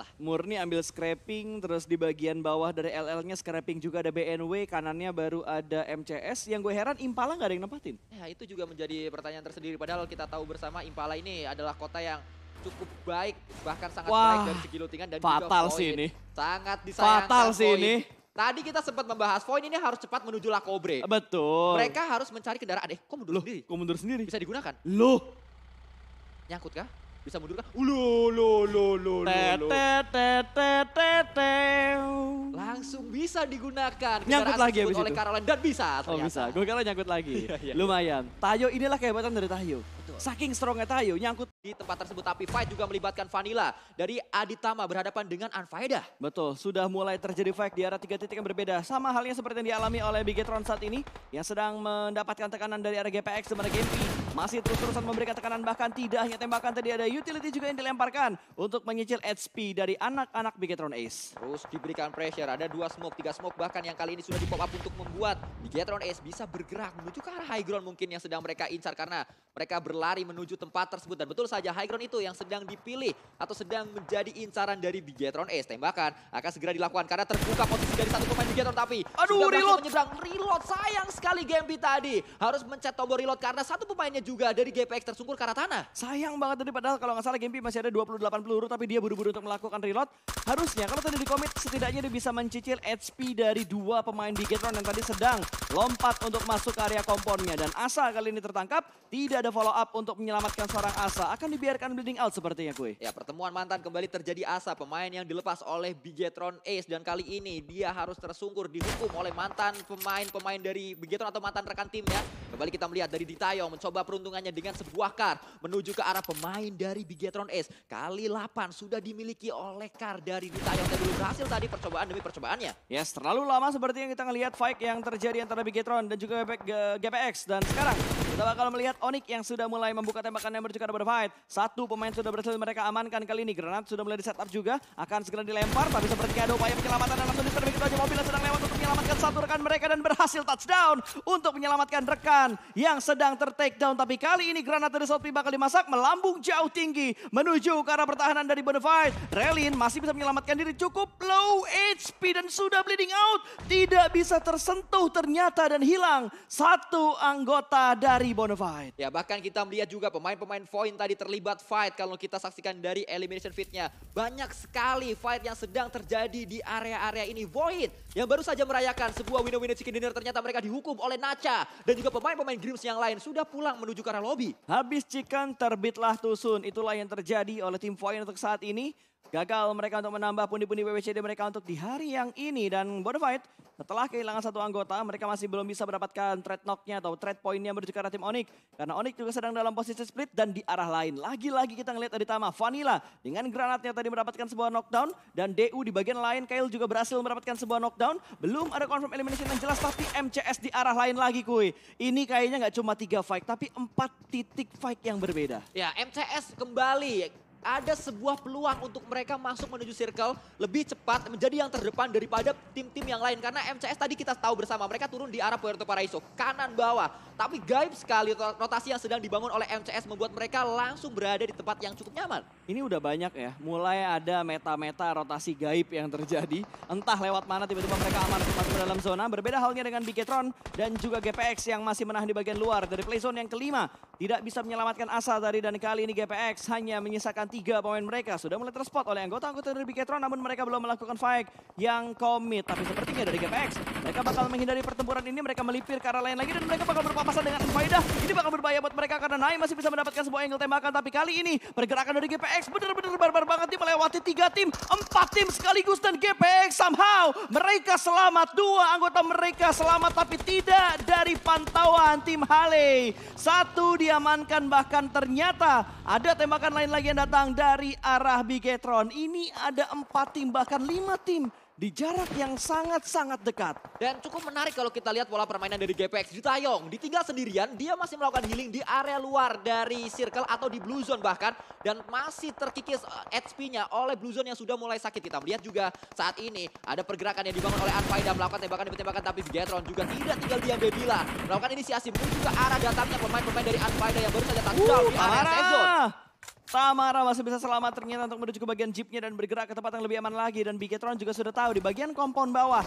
lah. Murni ambil scraping, terus di bagian bawah dari LL-nya scraping juga ada BNW, kanannya baru ada MCS. Yang gue heran Impala nggak ada yang nempatin. Ya itu juga menjadi pertanyaan tersendiri. Padahal kita tahu bersama Impala ini adalah kota yang cukup baik, bahkan sangat Wah, baik dari segi lootingan dan fatal juga sih ini. Sangat disayangkan Fatal sih ini. Tadi kita sempat membahas poin ini harus cepat menuju Lakobre. Betul. Mereka harus mencari kendaraan. Eh, kok mundur Loh, sendiri? Kok mundur sendiri? Bisa digunakan. Loh. Nyangkut kah? bisa mundur kan? Ulu, lu, lu, lu, lu, Langsung bisa digunakan. Nyangkut lagi habis oleh Karolan dan bisa oh, ternyata. Oh bisa, gue kira nyangkut lagi. Iya, iya. Lumayan. Tayo inilah kehebatan dari Tayo. Saking strongnya Tayo, nyangkut. Di tempat tersebut tapi fight juga melibatkan Vanilla. Dari Aditama berhadapan dengan anfaida Betul, sudah mulai terjadi fight di arah tiga titik yang berbeda. Sama halnya seperti yang dialami oleh Bigetron saat ini. Yang sedang mendapatkan tekanan dari arah GPX dan arah Masih terus-terusan memberikan tekanan bahkan tidak hanya tembakan tadi ada utility juga yang dilemparkan untuk menyicil HP dari anak-anak Bigetron Ace. Terus diberikan pressure, ada dua smoke, tiga smoke bahkan yang kali ini sudah di pop up untuk membuat Bigetron Ace bisa bergerak menuju ke arah high ground mungkin yang sedang mereka incar karena mereka berlari menuju tempat tersebut dan betul saja high ground itu yang sedang dipilih atau sedang menjadi incaran dari Bigetron Ace. Tembakan akan segera dilakukan karena terbuka posisi dari satu pemain Bigetron tapi Aduh, sudah reload. menyeberang. Reload sayang sekali Gempi tadi. Harus mencet tombol reload karena satu pemainnya juga dari GPX tersungkur karena tanah. Sayang banget tadi padahal kalau nggak salah Gempi masih ada 28 peluru tapi dia buru-buru untuk melakukan reload. Harusnya kalau tadi dikomit setidaknya dia bisa mencicil HP dari dua pemain Bigetron yang tadi sedang lompat untuk masuk ke area kompornya. Dan Asa kali ini tertangkap, tidak ada follow up untuk menyelamatkan seorang Asa. Akan dibiarkan bleeding out sepertinya gue. Ya pertemuan mantan kembali terjadi Asa, pemain yang dilepas oleh Bigetron Ace. Dan kali ini dia harus tersungkur dihukum oleh mantan pemain-pemain dari Bigetron atau mantan rekan timnya. Kembali kita melihat dari Ditayong mencoba peruntungannya dengan sebuah kar menuju ke arah pemain dari dari Bigetron S Kali 8 sudah dimiliki oleh dari Dita yang belum berhasil tadi percobaan demi percobaannya. Yes, terlalu lama seperti yang kita ngelihat fight yang terjadi antara Bigetron dan juga GPX. Dan sekarang kita bakal melihat Onyx yang sudah mulai membuka tembakan yang berjukan pada fight. Satu pemain sudah berhasil mereka amankan kali ini. Granat sudah mulai di setup juga. Akan segera dilempar tapi seperti ada upaya penyelamatan dan langsung diserang begitu mobil yang sedang lewat untuk menyelamatkan satu rekan mereka dan berhasil touchdown untuk menyelamatkan rekan yang sedang tertakedown. Tapi kali ini Granat dari Sopi bakal dimasak melambung jauh tinggi menuju ke arah pertahanan dari Bonafide. Relin masih bisa menyelamatkan diri cukup low HP dan sudah bleeding out. Tidak bisa tersentuh ternyata dan hilang satu anggota dari Bonafide. Ya bahkan kita melihat juga pemain-pemain Void tadi terlibat fight kalau kita saksikan dari elimination fitnya. Banyak sekali fight yang sedang terjadi di area-area ini. Void yang baru saja merayakan sebuah win-win chicken dinner ternyata mereka dihukum oleh Nacha dan juga pemain-pemain Grims yang lain sudah pulang menuju ke arah lobby. Habis chicken terbitlah tusun itulah yang terjadi oleh tim Voyan untuk saat ini. Gagal mereka untuk menambah pundi-pundi WWCD mereka untuk di hari yang ini. Dan Bonafide setelah kehilangan satu anggota, mereka masih belum bisa mendapatkan trade knocknya atau trade point-nya menuju ke arah tim Onyx. Karena Onyx juga sedang dalam posisi split dan di arah lain. Lagi-lagi kita ngelihat Tama Vanilla dengan granatnya tadi mendapatkan sebuah knockdown. Dan DU di bagian lain, Kyle juga berhasil mendapatkan sebuah knockdown. Belum ada confirm elimination yang jelas, tapi MCS di arah lain lagi kuy. Ini kayaknya nggak cuma tiga fight, tapi empat titik fight yang berbeda. Ya, MCS kembali ada sebuah peluang untuk mereka masuk menuju circle lebih cepat menjadi yang terdepan daripada tim-tim yang lain karena MCS tadi kita tahu bersama mereka turun di arah Puerto Paraiso kanan bawah tapi gaib sekali rotasi yang sedang dibangun oleh MCS membuat mereka langsung berada di tempat yang cukup nyaman. Ini udah banyak ya, mulai ada meta-meta rotasi gaib yang terjadi entah lewat mana tiba-tiba mereka aman tempat ke dalam zona berbeda halnya dengan Bigetron dan juga GPX yang masih menahan di bagian luar dari playzone yang kelima tidak bisa menyelamatkan asal tadi dan kali ini GPX hanya menyisakan tiga pemain mereka sudah mulai terspot oleh anggota-anggota dari Biketron namun mereka belum melakukan fight yang komit. Tapi sepertinya dari GPX, mereka bakal menghindari pertempuran ini, mereka melipir ke arah lain lagi dan mereka bakal berpapasan dengan Faida. Ini bakal berbahaya buat mereka karena Nai masih bisa mendapatkan sebuah angle tembakan. Tapi kali ini pergerakan dari GPX benar-benar barbar banget dia melewati tiga tim, empat tim sekaligus dan GPX somehow mereka selamat. Dua anggota mereka selamat tapi tidak dari pantauan tim Hale. Satu diamankan bahkan ternyata ada tembakan lain lagi yang datang datang dari arah Bigetron. Ini ada empat tim bahkan lima tim di jarak yang sangat-sangat dekat. Dan cukup menarik kalau kita lihat pola permainan dari GPX. Jutayong ditinggal sendirian, dia masih melakukan healing di area luar dari circle atau di blue zone bahkan. Dan masih terkikis HP-nya eh, oleh blue zone yang sudah mulai sakit. Kita melihat juga saat ini ada pergerakan yang dibangun oleh Anfaida melakukan tembakan demi tembakan. Tapi Bigetron juga tidak tinggal diam Bebila. Melakukan inisiasi menuju juga arah datangnya pemain-pemain dari Anfaida yang baru saja touchdown uh, di area zone. Tamara masih bisa selamat ternyata untuk menuju ke bagian jeepnya dan bergerak ke tempat yang lebih aman lagi. Dan Bigetron juga sudah tahu di bagian kompon bawah.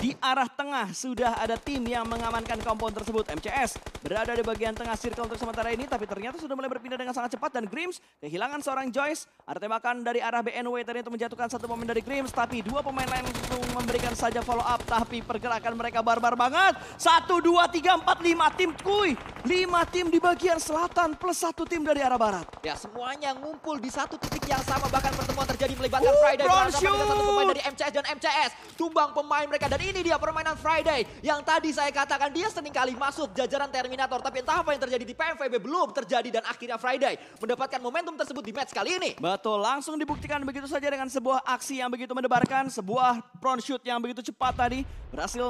Di arah tengah sudah ada tim yang mengamankan kompon tersebut. MCS berada di bagian tengah circle untuk sementara ini. Tapi ternyata sudah mulai berpindah dengan sangat cepat. Dan Grims kehilangan seorang Joyce. Ada tembakan dari arah BNW tadi untuk menjatuhkan satu pemain dari Grims. Tapi dua pemain lain langsung memberikan saja follow up. Tapi pergerakan mereka barbar banget. Satu, dua, tiga, empat, lima tim kuy. Lima tim di bagian selatan plus satu tim dari arah barat. Ya semuanya ngumpul di satu titik yang sama. Bahkan pertemuan terjadi melibatkan uh, Friday. Dengan satu pemain dari MCS dan MCS. Tumbang pemain mereka. dari ini dia permainan Friday yang tadi saya katakan dia sering kali masuk jajaran Terminator tapi entah apa yang terjadi di PMVB belum terjadi dan akhirnya Friday mendapatkan momentum tersebut di match kali ini. Betul, langsung dibuktikan begitu saja dengan sebuah aksi yang begitu mendebarkan, sebuah front shoot yang begitu cepat tadi berhasil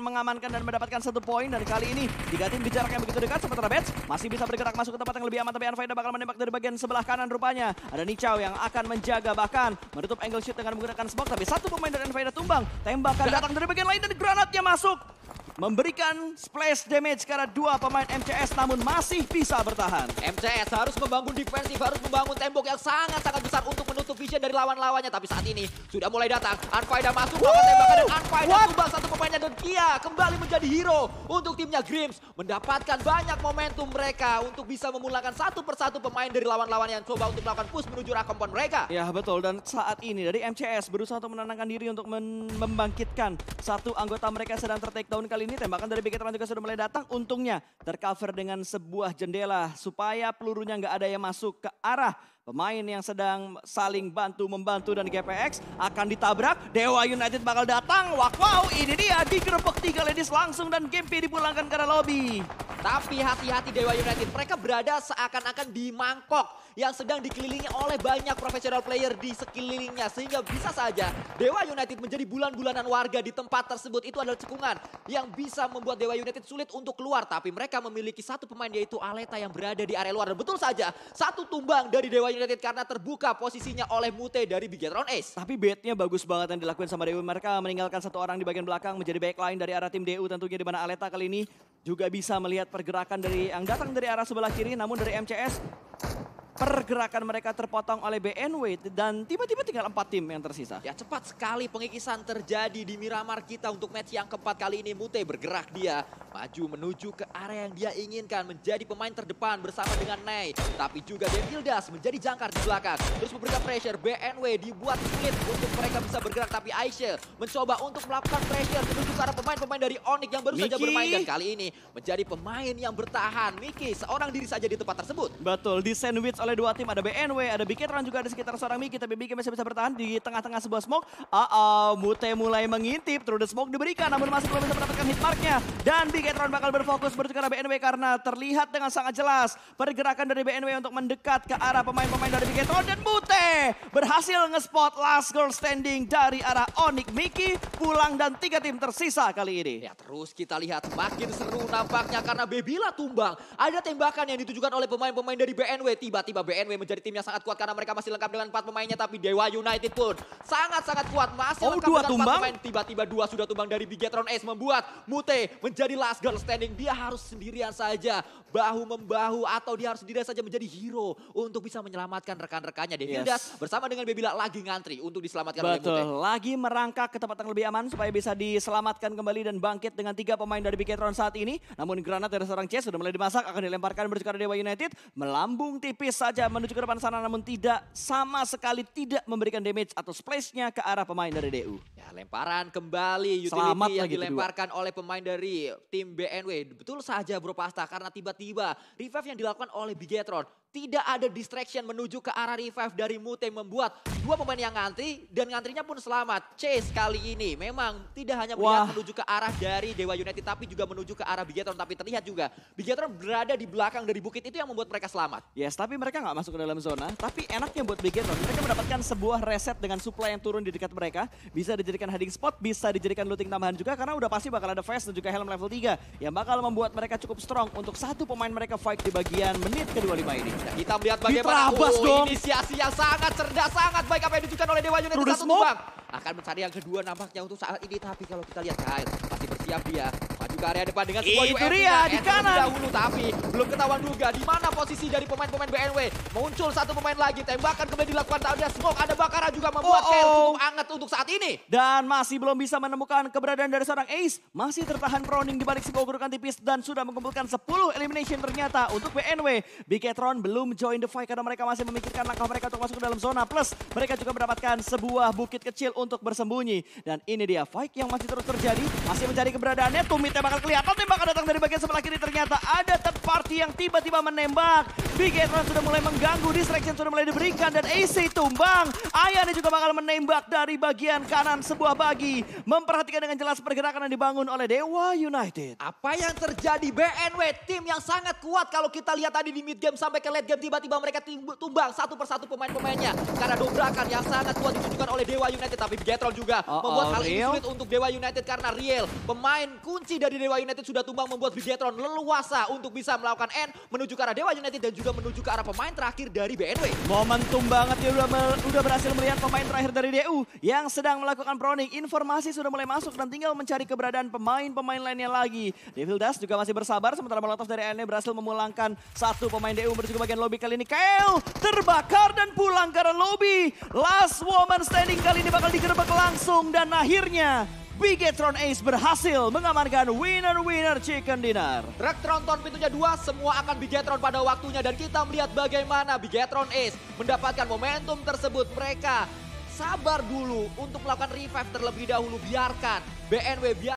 mengamankan dan mendapatkan satu poin dan kali ini tiga tim di yang begitu dekat sementara Bats masih bisa bergerak masuk ke tempat yang lebih aman tapi Anfaida bakal menembak dari bagian sebelah kanan rupanya. Ada Nichao yang akan menjaga bahkan menutup angle shoot dengan menggunakan smoke tapi satu pemain dari Anfaida tumbang. Tembakan datang dari bagian lain dan granatnya masuk memberikan splash damage karena dua pemain MCS namun masih bisa bertahan. MCS harus membangun defensif, harus membangun tembok yang sangat-sangat besar untuk menutup vision dari lawan-lawannya. Tapi saat ini sudah mulai datang, Unfaida masuk ke tembakan dan Unfaida tumbang satu pemainnya dan dia kembali menjadi hero untuk timnya Grims. Mendapatkan banyak momentum mereka untuk bisa memulangkan satu persatu pemain dari lawan-lawan yang coba untuk melakukan push menuju rakompon mereka. Ya betul dan saat ini dari MCS berusaha untuk menenangkan diri untuk membangkitkan satu anggota mereka sedang down kali ini tembakan dari Big juga sudah mulai datang. Untungnya tercover dengan sebuah jendela supaya pelurunya nggak ada yang masuk ke arah pemain yang sedang saling bantu membantu dan GPX akan ditabrak. Dewa United bakal datang. Wow, ini dia digerebek tiga ladies langsung dan game P dipulangkan ke arah lobby. Tapi hati-hati Dewa United, mereka berada seakan-akan di mangkok yang sedang dikelilingi oleh banyak profesional player di sekelilingnya. Sehingga bisa saja Dewa United menjadi bulan-bulanan warga di tempat tersebut. Itu adalah cekungan yang bisa membuat Dewa United sulit untuk keluar. Tapi mereka memiliki satu pemain yaitu Aleta yang berada di area luar. Dan betul saja satu tumbang dari Dewa United karena terbuka posisinya oleh Mute dari Bigetron Ace. Tapi bednya bagus banget yang dilakukan sama Dewa. Mereka meninggalkan satu orang di bagian belakang menjadi backline dari arah tim DU tentunya di mana Aleta kali ini juga bisa melihat pergerakan dari yang datang dari arah sebelah kiri namun dari MCS per pergerakan mereka terpotong oleh BNW dan tiba-tiba tinggal empat tim yang tersisa. Ya cepat sekali pengikisan terjadi di Miramar kita untuk match yang keempat kali ini. Mute bergerak dia maju menuju ke area yang dia inginkan menjadi pemain terdepan bersama dengan Nay, Tapi juga Devildas menjadi jangkar di belakang. Terus memberikan pressure BNW dibuat sulit untuk mereka bisa bergerak tapi Aisyah mencoba untuk melakukan pressure menuju ke arah pemain-pemain dari Onyx yang baru Mickey. saja bermain dan kali ini menjadi pemain yang bertahan. Miki seorang diri saja di tempat tersebut. Betul, sandwich oleh dua tim, ada BNW, ada Biketran juga ada sekitar seorang Miki, tapi Miki masih bisa bertahan di tengah-tengah sebuah smoke. Uh -oh, Mute mulai mengintip, terus the smoke diberikan, namun masih belum bisa mendapatkan hit marknya. Dan Biketran bakal berfokus bertukar ke BNW karena terlihat dengan sangat jelas pergerakan dari BNW untuk mendekat ke arah pemain-pemain dari Biketran. Dan Mute berhasil ngespot last girl standing dari arah Onik Miki, pulang dan tiga tim tersisa kali ini. Ya terus kita lihat makin seru nampaknya karena Bebila tumbang. Ada tembakan yang ditujukan oleh pemain-pemain dari BNW, tiba-tiba BNW TNW menjadi tim yang sangat kuat karena mereka masih lengkap dengan empat pemainnya. Tapi Dewa United pun sangat-sangat kuat. Masih oh, lengkap dua dengan tumbang. pemain. Tiba-tiba dua sudah tumbang dari Bigetron Ace membuat Mute menjadi last girl standing. Dia harus sendirian saja. Bahu-membahu atau dia harus sendirian saja menjadi hero. Untuk bisa menyelamatkan rekan-rekannya. Dan yes. bersama dengan Bebila lagi ngantri untuk diselamatkan Betul. oleh Mute. Lagi merangkak ke tempat yang lebih aman supaya bisa diselamatkan kembali dan bangkit dengan tiga pemain dari Bigetron saat ini. Namun granat dari seorang Chase sudah mulai dimasak akan dilemparkan bersama Dewa United. Melambung tipis saja menuju ke depan sana namun tidak sama sekali tidak memberikan damage atau splash ke arah pemain dari DU. Ya, lemparan kembali utility Selamat yang dilemparkan kedua. oleh pemain dari tim BNW. Betul saja Bro Pasta karena tiba-tiba revive yang dilakukan oleh Bigetron tidak ada distraction menuju ke arah revive dari Mute membuat dua pemain yang ngantri dan ngantrinya pun selamat. Chase kali ini memang tidak hanya melihat Wah. menuju ke arah dari Dewa United tapi juga menuju ke arah Bigetron tapi terlihat juga Bigetron berada di belakang dari bukit itu yang membuat mereka selamat. Yes, tapi mereka nggak masuk ke dalam zona. Tapi enaknya buat Bigetron, mereka mendapatkan sebuah reset dengan supply yang turun di dekat mereka. Bisa dijadikan heading spot, bisa dijadikan looting tambahan juga karena udah pasti bakal ada fast dan juga helm level 3 yang bakal membuat mereka cukup strong untuk satu pemain mereka fight di bagian menit kedua lima ini kita melihat bagaimana oh, inisiasi yang sangat cerdas, sangat baik apa yang ditujukan oleh Dewa Yunus satu Bang. Akan mencari yang kedua nampaknya untuk saat ini. Tapi kalau kita lihat Kyle masih bersiap dia ke area depan dengan sebuah Itu dia di kanan. Dahulu tapi belum ketahuan juga di mana posisi dari pemain-pemain BNW. Muncul satu pemain lagi. Tembakan kembali dilakukan ada smoke. Ada bakaran juga membuat oh, oh. cukup anget untuk saat ini. Dan masih belum bisa menemukan keberadaan dari seorang Ace. Masih tertahan proning di balik sebuah burukan tipis dan sudah mengumpulkan 10 elimination ternyata untuk BNW. Bigetron belum join the fight karena mereka masih memikirkan langkah mereka untuk masuk ke dalam zona. Plus mereka juga mendapatkan sebuah bukit kecil untuk bersembunyi. Dan ini dia fight yang masih terus terjadi. Masih mencari keberadaannya. Tumit bakal kelihatan tembakan datang dari bagian sebelah kiri. Ternyata ada third party yang tiba-tiba menembak. Big Etran sudah mulai mengganggu, distraction sudah mulai diberikan. Dan AC tumbang. Ayane juga bakal menembak dari bagian kanan sebuah bagi. Memperhatikan dengan jelas pergerakan yang dibangun oleh Dewa United. Apa yang terjadi BNW? Tim yang sangat kuat kalau kita lihat tadi di mid game sampai ke late game. Tiba-tiba mereka tumbang satu persatu pemain-pemainnya. Karena dobrakan yang sangat kuat ditunjukkan oleh Dewa United. Tapi Big juga oh, membuat oh, hal ini sulit untuk Dewa United karena real Pemain kunci dari dari Dewa United sudah tumbang membuat Bigetron leluasa untuk bisa melakukan end menuju ke arah Dewa United dan juga menuju ke arah pemain terakhir dari BNW. Momentum banget ya udah, berhasil melihat pemain terakhir dari DU yang sedang melakukan proning. Informasi sudah mulai masuk dan tinggal mencari keberadaan pemain-pemain lainnya lagi. Devil Dust juga masih bersabar sementara Molotov dari NE berhasil memulangkan satu pemain DU menuju ke bagian lobby kali ini. Kael terbakar dan pulang ke lobby. Last woman standing kali ini bakal digerebek langsung dan akhirnya Bigetron Ace berhasil mengamankan winner-winner chicken dinner. Truk tronton pintunya dua, semua akan Bigetron pada waktunya. Dan kita melihat bagaimana Bigetron Ace mendapatkan momentum tersebut. Mereka sabar dulu untuk melakukan revive terlebih dahulu. Biarkan BNW biar